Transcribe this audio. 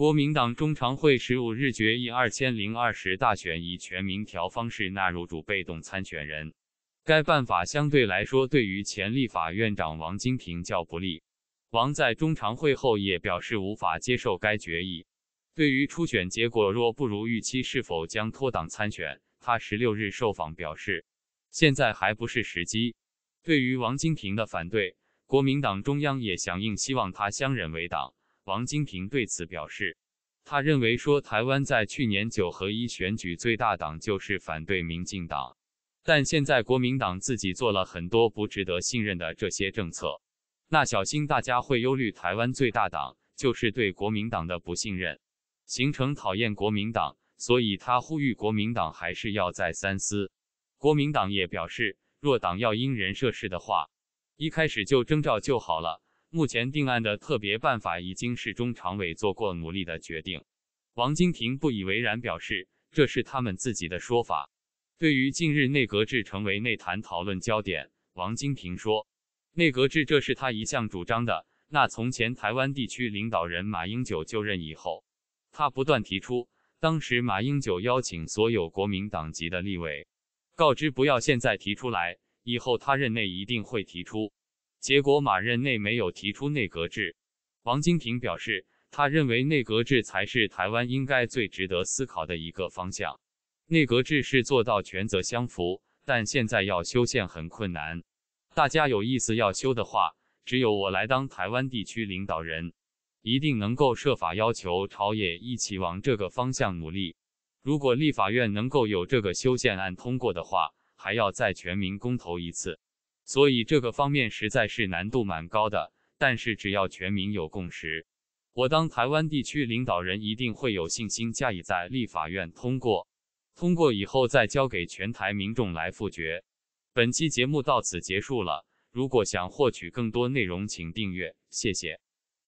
国民党中常会十五日决议，二千零二十大选以全民调方式纳入主被动参选人。该办法相对来说对于前立法院长王金平较不利。王在中常会后也表示无法接受该决议。对于初选结果若不如预期，是否将脱党参选？他十六日受访表示，现在还不是时机。对于王金平的反对，国民党中央也响应，希望他相认为党。王金平对此表示，他认为说台湾在去年九合一选举最大党就是反对民进党，但现在国民党自己做了很多不值得信任的这些政策，那小心大家会忧虑台湾最大党就是对国民党的不信任，形成讨厌国民党，所以他呼吁国民党还是要再三思。国民党也表示，若党要因人设事的话，一开始就征兆就好了。目前定案的特别办法已经是中常委做过努力的决定。王金平不以为然，表示这是他们自己的说法。对于近日内阁制成为内谈讨论焦点，王金平说：“内阁制这是他一向主张的。那从前台湾地区领导人马英九就任以后，他不断提出，当时马英九邀请所有国民党籍的立委，告知不要现在提出来，以后他任内一定会提出。”结果马任内没有提出内阁制。王金平表示，他认为内阁制才是台湾应该最值得思考的一个方向。内阁制是做到权责相符，但现在要修宪很困难。大家有意思要修的话，只有我来当台湾地区领导人，一定能够设法要求朝野一起往这个方向努力。如果立法院能够有这个修宪案通过的话，还要再全民公投一次。所以这个方面实在是难度蛮高的，但是只要全民有共识，我当台湾地区领导人一定会有信心加以在立法院通过，通过以后再交给全台民众来复决。本期节目到此结束了，如果想获取更多内容，请订阅，谢谢。